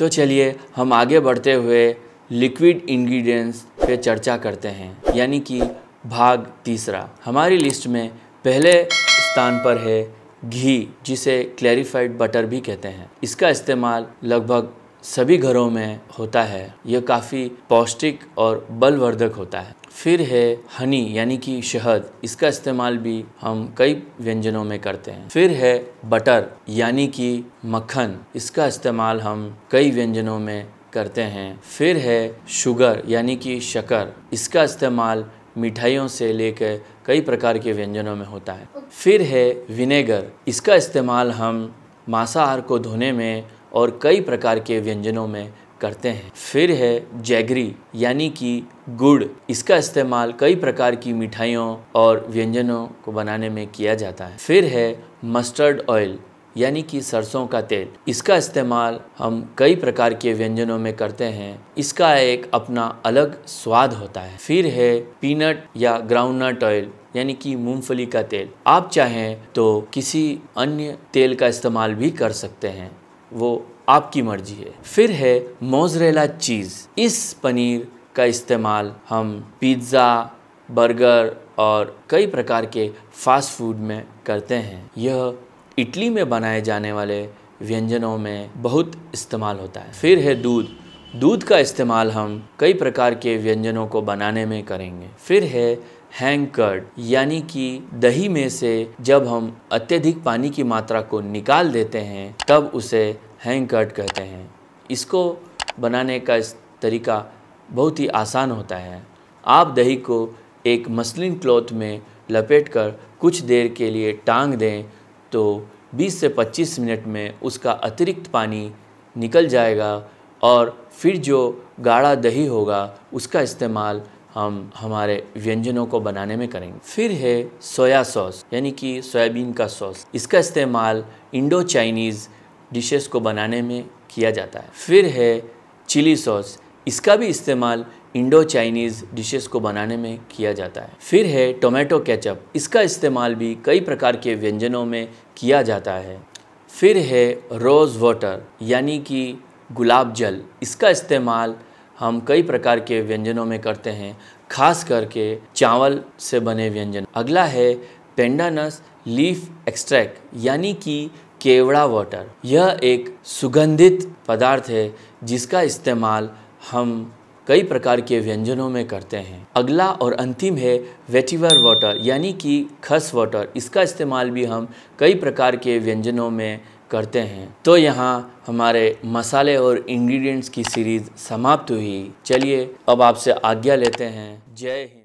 तो चलिए हम आगे बढ़ते हुए लिक्विड इंग्रेडिएंट्स पे चर्चा करते हैं यानी कि भाग तीसरा हमारी लिस्ट में पहले स्थान पर है घी जिसे क्लैरिफाइड बटर भी कहते हैं इसका इस्तेमाल लगभग सभी घरों में होता है यह काफ़ी पौष्टिक और बलवर्धक होता है फिर है हनी यानी कि शहद इसका इस्तेमाल भी हम कई व्यंजनों में करते हैं फिर है बटर यानी कि मक्खन इसका इस्तेमाल हम कई व्यंजनों में करते हैं फिर है शुगर यानी कि शकर इसका इस्तेमाल मिठाइयों से लेकर कई प्रकार के व्यंजनों में होता है फिर है विनेगर इसका इस्तेमाल हम मांसाहार को धोने में और कई प्रकार के व्यंजनों में करते हैं फिर है जैगरी यानी कि गुड़ इसका इस्तेमाल कई प्रकार की मिठाइयों और व्यंजनों को बनाने में किया जाता है फिर है मस्टर्ड ऑयल यानी कि सरसों का तेल इसका इस्तेमाल हम कई प्रकार के व्यंजनों में करते हैं इसका एक अपना अलग स्वाद होता है फिर है पीनट या ग्राउंडनट ऑयल यानी कि मूंगफली का तेल आप चाहें तो किसी अन्य तेल का इस्तेमाल भी कर सकते हैं वो आपकी मर्जी है फिर है मोजरेला चीज़ इस पनीर का इस्तेमाल हम पिज़्ज़ा बर्गर और कई प्रकार के फास्ट फूड में करते हैं यह इटली में बनाए जाने वाले व्यंजनों में बहुत इस्तेमाल होता है फिर है दूध दूध का इस्तेमाल हम कई प्रकार के व्यंजनों को बनाने में करेंगे फिर है कर्ड यानी कि दही में से जब हम अत्यधिक पानी की मात्रा को निकाल देते हैं तब उसे हैंग कर्ड कहते हैं इसको बनाने का इस तरीका बहुत ही आसान होता है आप दही को एक मसलिन क्लॉथ में लपेटकर कुछ देर के लिए टांग दें तो 20 से 25 मिनट में उसका अतिरिक्त पानी निकल जाएगा और फिर जो गाढ़ा दही होगा उसका इस्तेमाल हम हमारे व्यंजनों को बनाने में करेंगे फिर है सोया सॉस यानी कि सोयाबीन का सॉस इसका इस्तेमाल इंडो चाइनीज़ डिशेस को बनाने में किया जाता है फिर है चिली सॉस इसका भी इस्तेमाल इंडो चाइनीज़ डिशेस को बनाने में किया जाता है फिर है टोमेटो केचप इसका इस्तेमाल भी कई प्रकार के व्यंजनों में किया जाता है फिर है रोज़ वाटर यानी कि गुलाब जल इसका इस्तेमाल हम कई प्रकार के व्यंजनों में करते हैं खास करके चावल से बने व्यंजन अगला है पेंडानस लीफ एक्सट्रैक्ट यानी कि केवड़ा वाटर यह एक सुगंधित पदार्थ है जिसका इस्तेमाल हम कई प्रकार के व्यंजनों में करते हैं अगला और अंतिम है वेटिवर वाटर यानी कि खस वाटर इसका इस्तेमाल भी हम कई प्रकार के व्यंजनों में करते हैं तो यहाँ हमारे मसाले और इंग्रेडिएंट्स की सीरीज समाप्त हुई चलिए अब आपसे आज्ञा लेते हैं जय हिंद